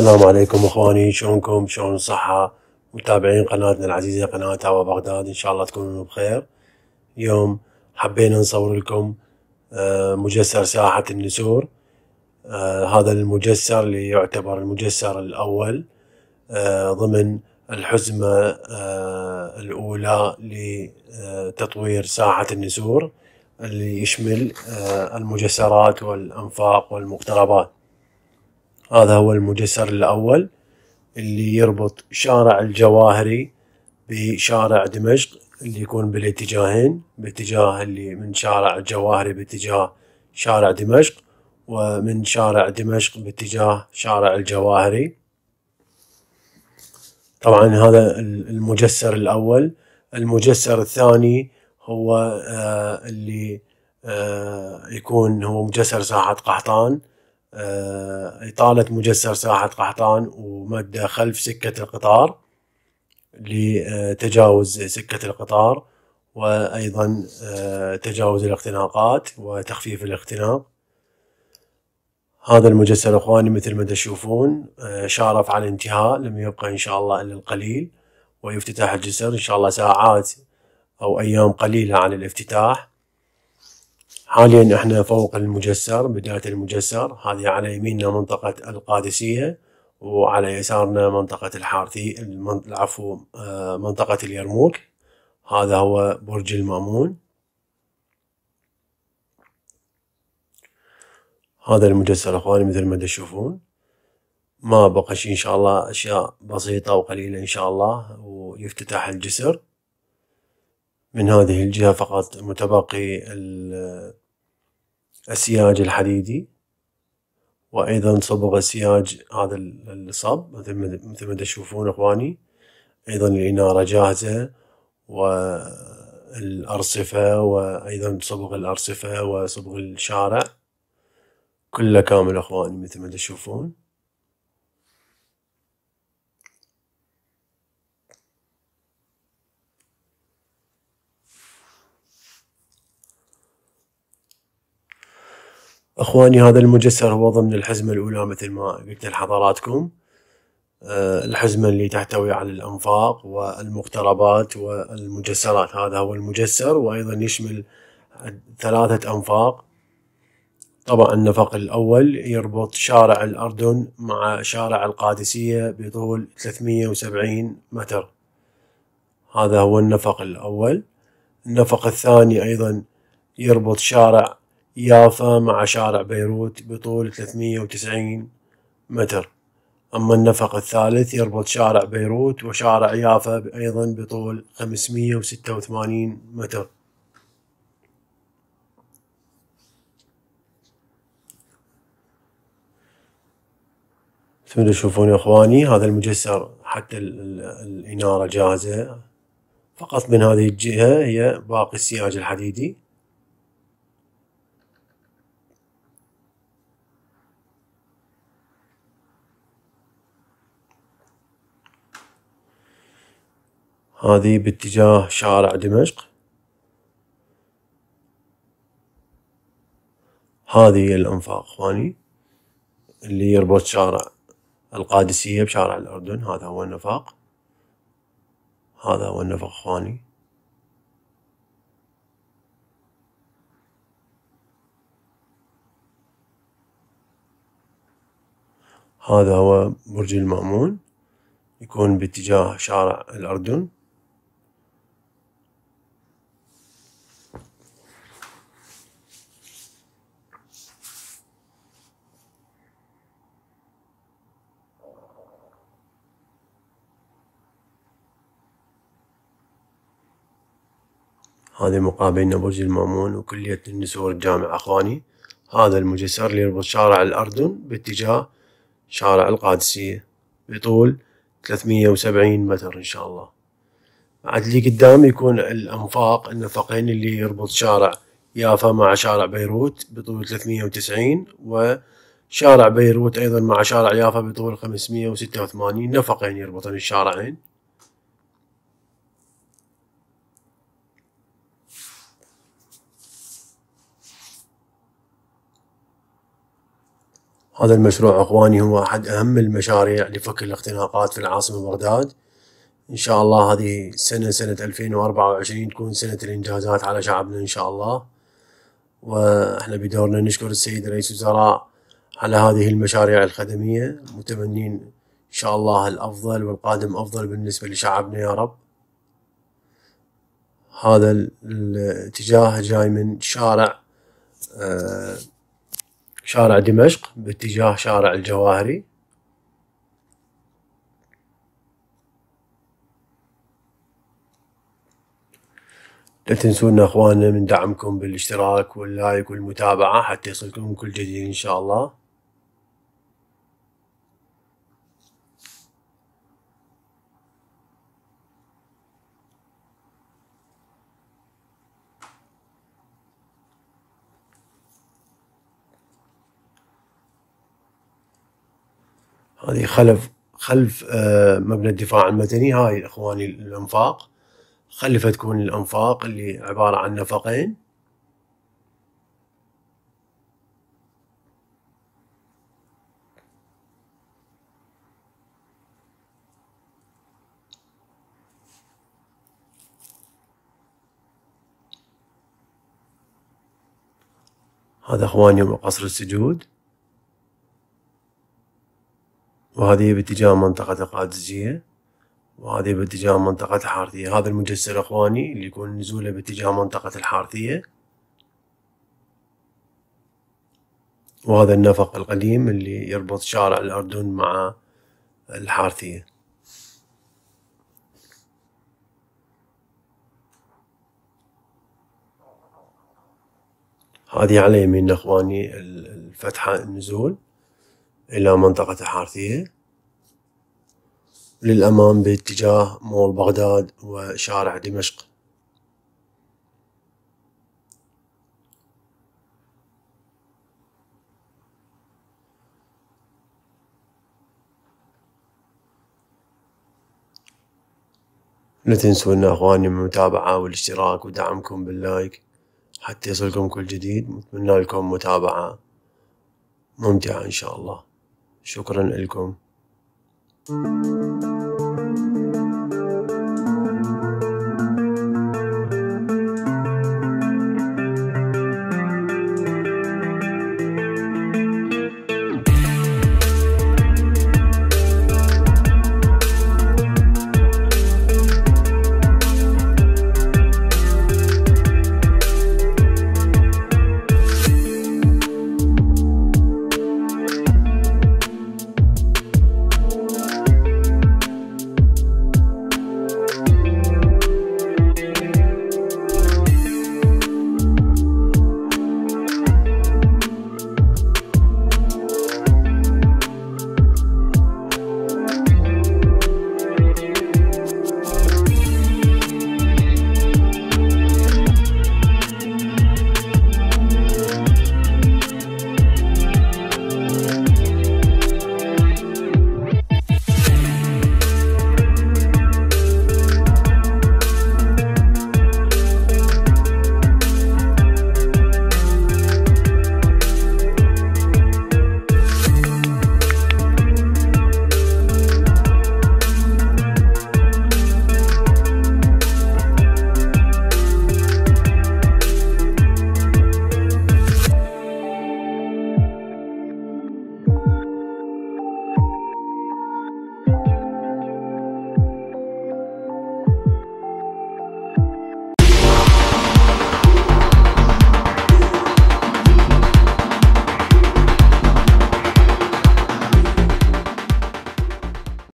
السلام عليكم اخواني شلونكم شلون الصحة متابعين قناتنا العزيزة قناة هوا بغداد ان شاء الله تكونوا بخير اليوم حبينا نصور لكم آه، مجسر ساحة النسور آه، هذا المجسر اللي يعتبر المجسر الاول آه، ضمن الحزمة الاولى لتطوير ساحة النسور اللي يشمل المجسرات والانفاق والمقتربات هذا هو المجسر الأول اللي يربط شارع الجواهري بشارع دمشق اللي يكون بالاتجاهين باتجاه اللي من شارع الجواهري باتجاه شارع دمشق ومن شارع دمشق باتجاه شارع الجواهري طبعا هذا المجسر الأول المجسر الثاني هو آه، اللي آه، يكون هو مجسر ساحة قحطان آه، إطالة مجسر ساحة قحطان ومادة خلف سكة القطار لتجاوز سكة القطار وأيضا آه، تجاوز الاختناقات وتخفيف الاختناق هذا المجسر اخواني مثل ما تشوفون آه، شارف على الانتهاء لم يبقى ان شاء الله الا القليل ويفتتح الجسر ان شاء الله ساعات او ايام قليله عن الافتتاح حاليا احنا فوق المجسر بداية المجسر هذه على يميننا منطقة القادسية وعلى يسارنا منطقة الحارثي العفو آه، منطقة اليرموك هذا هو برج المأمون هذا المجسر اخواني مثل ما تشوفون ما بقى شيء ان شاء الله اشياء بسيطة وقليلة ان شاء الله ويفتتح الجسر من هذه الجهة فقط متبقي السياج الحديدي وايضا صبغ السياج هذا الصب مثل ما تشوفون اخواني ايضا الاناره جاهزه والارصفه وايضا صبغ الارصفه وصبغ الشارع كله كامل اخواني مثل ما تشوفون اخواني هذا المجسر هو ضمن الحزمه الاولى مثل ما قلت لحضراتكم آه، الحزمه اللي تحتوي على الانفاق والمقتربات والمجسرات هذا هو المجسر وايضا يشمل ثلاثه انفاق طبعا النفق الأول يربط شارع الأردن مع شارع القادسية بطول 370 متر هذا هو النفق الأول النفق الثاني أيضا يربط شارع يافا مع شارع بيروت بطول 390 متر أما النفق الثالث يربط شارع بيروت وشارع يافا أيضا بطول 586 متر تشوفون يا اخواني هذا المجسر حتى الاناره جاهزه فقط من هذه الجهه هي باقي السياج الحديدي هذه باتجاه شارع دمشق هذه هي الأنفاق إخواني اللي يربط شارع القادسية بشارع الأردن هذا هو النفاق هذا هو النفق إخواني هذا هو برج المأمون يكون باتجاه شارع الأردن هذا مقابلنا برج المامون وكلية النسور الجامع أخواني هذا المجسر اللي يربط شارع الأردن باتجاه شارع القادسية بطول 370 متر إن شاء الله بعد لي قدام يكون الأنفاق النفقين اللي يربط شارع يافا مع شارع بيروت بطول 390 وشارع بيروت أيضا مع شارع يافا بطول 586 نفقين يربطن الشارعين هذا المشروع اخواني هو احد اهم المشاريع لفك الاختناقات في العاصمه بغداد ان شاء الله هذه السنه سنه 2024 تكون سنه الانجازات على شعبنا ان شاء الله واحنا بدورنا نشكر السيد رئيس الوزراء على هذه المشاريع الخدميه متمنين ان شاء الله الافضل والقادم افضل بالنسبه لشعبنا يا رب هذا الاتجاه جاي من شارع آه شارع دمشق باتجاه شارع الجواهري لا تنسونا اخواننا من دعمكم بالاشتراك واللايك والمتابعة حتى يصلكم كل جديد ان شاء الله هذه خلف خلف آه، مبنى الدفاع المدني هاي اخواني الانفاق خلفها تكون الانفاق اللي عباره عن نفقين هذا اخواني قصر السجود وهذه باتجاه منطقة القادسية وهذه باتجاه منطقة الحارثية هذا المجسر اخواني اللي يكون نزوله باتجاه منطقة الحارثية وهذا النفق القديم اللي يربط شارع الأردن مع الحارثية هذه على يمين اخواني الفتحة النزول الى منطقة الحارثية للأمام باتجاه مول بغداد وشارع دمشق لا ان اخواني من المتابعة والاشتراك ودعمكم باللايك حتى يصلكم كل جديد نتمنى لكم متابعة ممتعة ان شاء الله شكرا لكم thank you